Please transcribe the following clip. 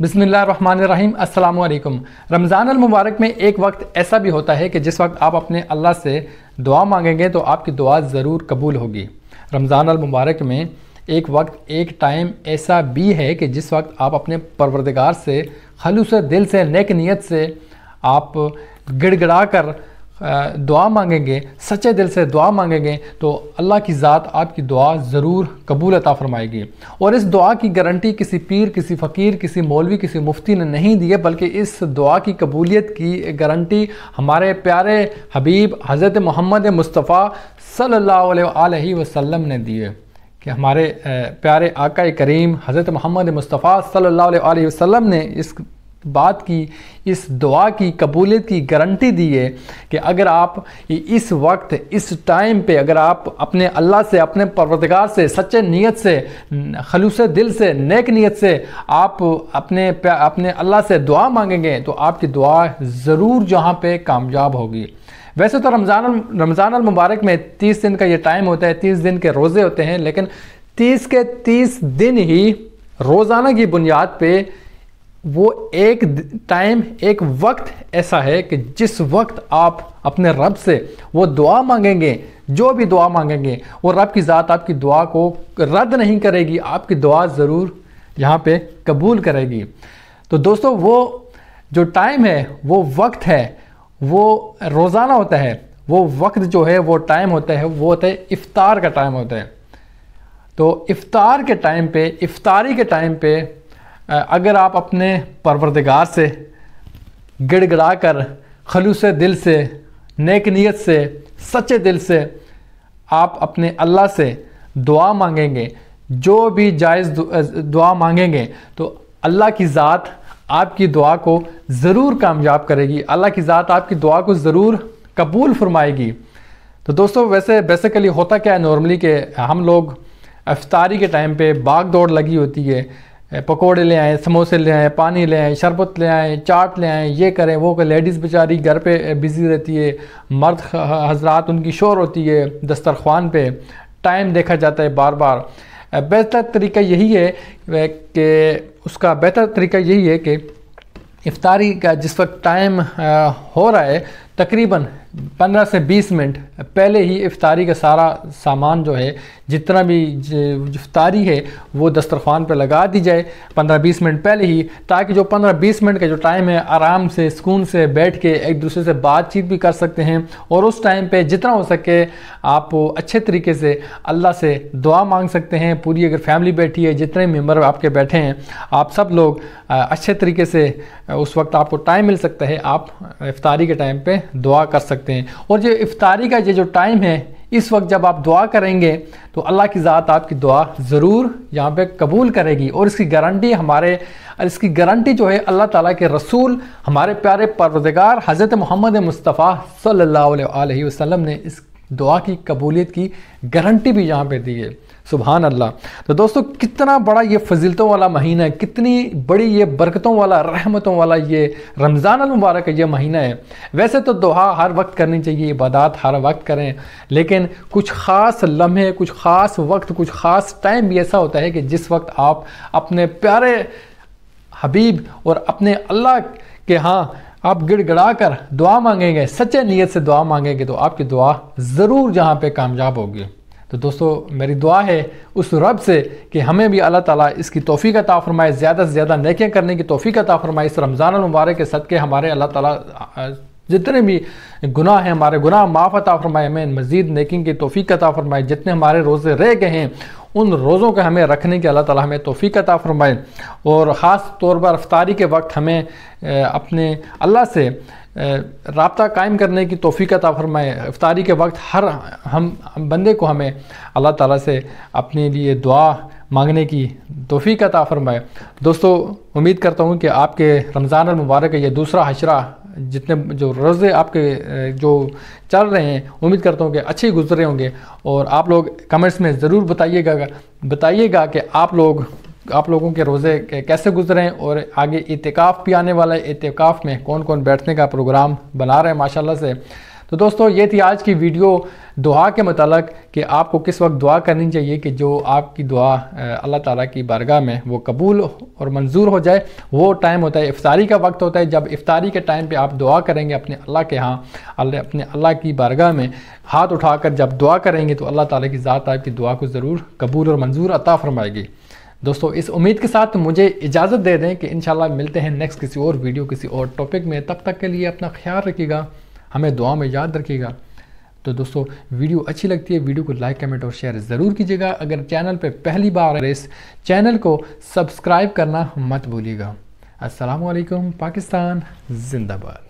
बिसमीम अल्लाम रमज़ान मुबारक में एक वक्त ऐसा भी होता है कि जिस वक्त आप अपने अल्लाह से दुआ मांगेंगे तो आपकी दुआ ज़रूर कबूल होगी रमज़ान मुबारक में एक वक्त एक टाइम ऐसा भी है कि जिस वक्त आप अपने परवरदगार से खलूस दिल से नेक नीयत से आप गिड़गड़ा कर दुआ मांगेंगे सच्चे दिल से दुआ मांगेंगे तो अल्लाह की ज़ात आपकी दुआ ज़रूर कबूल अता फरमाएगी और इस दुआ की गारंटी किसी पीर किसी फ़कीर किसी मौलवी किसी मुफ्ती ने नहीं दी है बल्कि इस दुआ की कबूलियत की गारंटी हमारे प्यारे हबीब हज़रत मोहम्मद मुस्तफ़ा सल्ला वसम ने दिए कि हमारे प्यारे आका करीम हज़रत मोहम्मद मुस्तफ़ा सल्लल्लाहु अलैहि वसल्लम ने इस बात की इस दुआ की कबूलियत की गारंटी दी है कि अगर आप इस वक्त इस टाइम पे अगर आप अपने अल्लाह से अपने परवरदगार से सच्चे नीयत से खलूस दिल से नेक नीयत से आप अपने अपने अल्लाह से दुआ मांगेंगे तो आपकी दुआ ज़रूर जहाँ पे कामयाब होगी वैसे तो रमज़ान रमज़ान मुबारक में तीस दिन का ये टाइम होता है तीस दिन के रोज़े होते हैं लेकिन तीस के तीस दिन ही रोज़ाना की बुनियाद पर वो एक टाइम एक वक्त ऐसा है कि जिस वक्त आप अपने रब से वो दुआ मांगेंगे जो भी दुआ मांगेंगे वो रब की ज़ात आपकी दुआ को रद्द नहीं करेगी आपकी दुआ ज़रूर यहाँ पे कबूल करेगी तो दोस्तों वो जो टाइम है वो वक्त है वो रोज़ाना होता है वो वक्त जो है वो टाइम होता है वो होता है इफ़ार का टाइम होता है तो इफ़ार के टाइम पे इफ़ारी के टाइम पे अगर आप अपने परवरदगार से गिड़गड़ा कर खलूस दिल से नेक नीयत से सच्चे दिल से आप अपने अल्लाह से दुआ मांगेंगे जो भी जायज़ दुआ मांगेंगे तो अल्लाह की ज़ात आपकी दुआ को ज़रूर कामयाब करेगी अल्लाह की ज़ात आपकी दुआ को ज़रूर कबूल फरमाएगी तो दोस्तों वैसे बेसिकली होता क्या है नॉर्मली कि हम लोग अफतारी के टाइम पे बाग दौड़ लगी होती है पकोड़े ले आए समोसे ले आए पानी ले आए शरबत ले आए चाट ले आए ये करें वो करें लेडीज़ बेचारी घर पे बिज़ी रहती है मर्द हजरात उनकी शोर होती है दस्तरखान पे टाइम देखा जाता है बार बार बेहतर तरीका यही है कि उसका बेहतर तरीका यही है कि इफ्तारी का जिस वक्त टाइम हो रहा है तकरीबन पंद्रह से बीस मिनट पहले ही इफ्तारी का सारा सामान जो है जितना भी इफ्तारी है वो दस्तरखान पर लगा दी जाए पंद्रह बीस मिनट पहले ही ताकि जो पंद्रह बीस मिनट का जो टाइम है आराम से सुकून से बैठ के एक दूसरे से बातचीत भी कर सकते हैं और उस टाइम पे जितना हो सके आप अच्छे तरीके से अल्लाह से दुआ मांग सकते हैं पूरी अगर फैमिली बैठी है जितने मेम्बर आपके बैठे हैं आप सब लोग अच्छे तरीके से उस वक्त आपको टाइम मिल सकता है आप इफ्तारी के टाइम पर दुआ कर सकते सकते हैं और जो इफ्तारी का ये जो टाइम है इस वक्त जब आप दुआ करेंगे तो अल्लाह की ज़ात आपकी दुआ ज़रूर यहाँ पे कबूल करेगी और इसकी गारंटी हमारे इसकी गारंटी जो है अल्लाह ताला के रसूल हमारे प्यारे परवदगार हज़रत मोहम्मद मुस्तफ़ा सल्लल्लाहु अलैहि वसल्लम ने इस दुआ की कबूलियत की गारंटी भी यहाँ पे दी है सुबहान अल्लाह तो दोस्तों कितना बड़ा ये फजीलतों वाला महीना है कितनी बड़ी ये बरकतों वाला रहमतों वाला ये रमज़ान मुबारक ये महीना है वैसे तो दुआ हर वक्त करनी चाहिए इबादत हर वक्त करें लेकिन कुछ ख़ास लम्हे कुछ ख़ास वक्त कुछ ख़ास टाइम भी ऐसा होता है कि जिस वक्त आप अपने प्यारे हबीब और अपने अल्लाह के हाँ आप गिड़गड़ा कर दुआ मांगेंगे सच्चे नीयत से दुआ मांगेंगे तो आपकी दुआ ज़रूर जहाँ पे कामयाब होगी तो दोस्तों मेरी दुआ है उस रब से कि हमें भी अल्लाह ताला इसकी तोफ़ी का ताफ़रमाए ज़्यादा से ज़्यादा नकें करने की तोफ़ी का ताफ़रमाए इस रमज़ान मुबारक के सदक़े हमारे अल्लाह ताला जितने भी गुनाह हैं हमारे गुनाह माफ़ अता फरमाए हमें मज़ीद नेकिंग की तोफ़ी अता फरमाए जितने हमारे रोज़े रह गए हैं उन रोज़ों को हमें रखने की अल्लाह ताला हमें तोफ़ी अता फरमाए और ख़ास तौर पर अफ्तारी के वक्त हमें अपने अल्लाह से रबता कायम करने की तोफ़ी का ताफ़रमाए अफ्तारी के वक्त हर हम, हम बंदे को हमें अल्लाह ताला से अपने लिए दुआ मांगने की तोफ़ी का ताफ़रमाए दोस्तों उम्मीद करता हूँ कि आपके रमज़ान मुबारक ये दूसरा हशरा जितने जो रोज़े आपके जो चल रहे हैं उम्मीद करता हूँ कि अच्छे गुजरे होंगे और आप लोग कमेंट्स में ज़रूर बताइएगा बताइएगा कि आप लोग आप लोगों के रोज़े कैसे गुजरे हैं और आगे इतिकाफ़ भी आने वाला है इतिकाफ़ में कौन कौन बैठने का प्रोग्राम बना रहे हैं माशाल्लाह से तो दोस्तों ये थी आज की वीडियो दुआ के मतलब कि आपको किस वक्त दुआ करनी चाहिए कि जो आपकी दुआ अल्लाह ताला की बारगाह में वो कबूल और मंजूर हो जाए वो टाइम होता है इफ्तारी का वक्त होता है जब इफ्तारी के टाइम पे आप दुआ करेंगे अपने अल्लाह के यहाँ अल्लाह अपने अल्लाह की बारगाह में हाथ उठाकर जब दुआ करेंगे तो अल्लाह ताला की ज़ात आपकी दुआ को ज़रूर कबूल और मंजूर अता फरमाएगी दोस्तों इस उम्मीद के साथ मुझे इजाज़त दे दें कि इन मिलते हैं नेक्स्ट किसी और वीडियो किसी और टॉपिक में तब तक के लिए अपना ख्याल रखिएगा हमें दुआ में याद रखिएगा तो दोस्तों वीडियो अच्छी लगती है वीडियो को लाइक कमेंट और शेयर ज़रूर कीजिएगा अगर चैनल पर पहली बार इस चैनल को सब्सक्राइब करना मत भूलिएगा असलकम पाकिस्तान जिंदाबाद